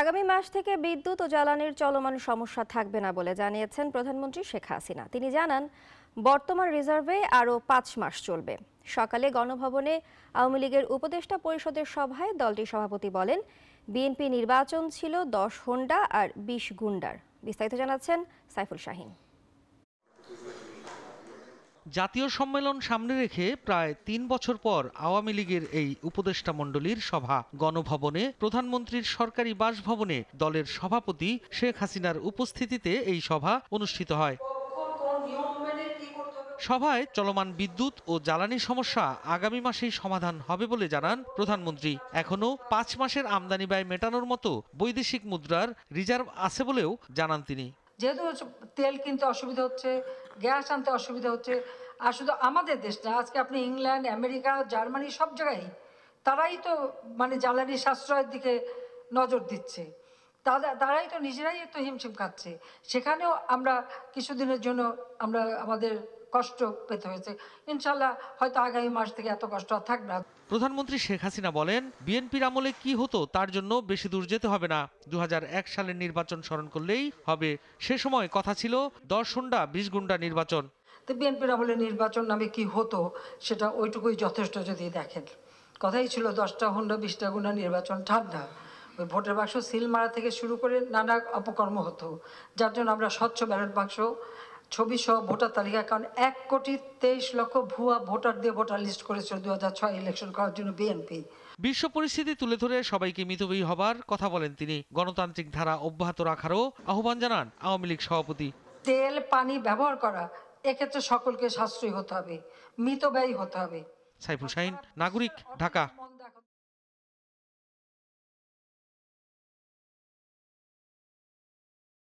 আগামী মাস থেকে বিদ্যুৎ ও জ্বালানির চলমান সমস্যা থাকবে না বলে জানিয়েছেন প্রধানমন্ত্রী শেখ হাসিনা তিনি জানান বর্তমান রিজার্ভে আরও পাঁচ মাস চলবে সকালে গণভবনে আওয়ামী লীগের উপদেষ্টা পরিষদের সভায় দলটির সভাপতি বলেন বিএনপি নির্বাচন ছিল দশ হোন্ডা আর বিশ গুন্ডার বিস্তারিত জানাচ্ছেন সাইফুল শাহিন জাতীয় সম্মেলন সামনে রেখে প্রায় তিন বছর পর আওয়ামী লীগের এই উপদেষ্টা মণ্ডলীর সভা গণভবনে প্রধানমন্ত্রীর সরকারি বাসভবনে দলের সভাপতি শেখ হাসিনার উপস্থিতিতে এই সভা অনুষ্ঠিত হয় সভায় চলমান বিদ্যুৎ ও জ্বালানি সমস্যা আগামী মাসেই সমাধান হবে বলে জানান প্রধানমন্ত্রী এখনও পাঁচ মাসের আমদানি ব্যয় মেটানোর মতো বৈদেশিক মুদ্রার রিজার্ভ আছে বলেও জানান তিনি যেহেতু তেল কিনতে অসুবিধা হচ্ছে গ্যাস আনতে অসুবিধা হচ্ছে আর শুধু আমাদের দেশ না আজকে আপনি ইংল্যান্ড আমেরিকা জার্মানি সব জায়গায় তারাই তো মানে জ্বালানি সাশ্রয়ের দিকে নজর দিচ্ছে তারা তারাই তো নিজেরাই তো হিমশিম খাচ্ছে সেখানেও আমরা কিছুদিনের জন্য আমরা আমাদের কষ্ট পেতে হয়েছে ইনশাল্লাহ হয়তো আগামী মাস থেকে এত কষ্ট আর থাকবে না প্রধানমন্ত্রী শেখ হাসিনা বলেন বিএনপির আমলে কি হতো তার জন্য বেশি দূর যেতে হবে না দু সালের নির্বাচন স্মরণ করলেই হবে সে সময় কথা ছিল দশ হুন্ডা বিশ গুন্ডা নির্বাচন তো বিএনপির আমলে নির্বাচন নামে কি হতো সেটা ওইটুকুই যথেষ্ট যদি দেখেন কথাই ছিল দশটা হুন্ডা বিশটা গুন্ডা নির্বাচন ঠান্ডা ওই ভোটের বাক্স সিল মারা থেকে শুরু করে নানা অপকর্ম হতো যার জন্য আমরা স্বচ্ছ ব্যালট বাক্স ছবি সহ ভোটার তালিকা কারণ এক কোটি তেইশ লক্ষ ভুয়া ভোটার দিয়ে ভোটার লিস্ট করেছিল দু হাজার ছয় ইলেকশন করার জন্য বিএনপি বিশ্ব পরিস্থিতি তুলে ধরে সবাইকে মিতব্যয়ী হবার কথা বলেন তিনি গণতান্ত্রিক ধারা অব্যাহত রাখারও আহ্বান জানান আওয়ামী লীগ সভাপতি তেল পানি ব্যবহার করা এক্ষেত্রে সকলকে সাশ্রয়ী হতে হবে মিতব্যয়ী হতে হবে সাইফুল শাহিন নাগরিক ঢাকা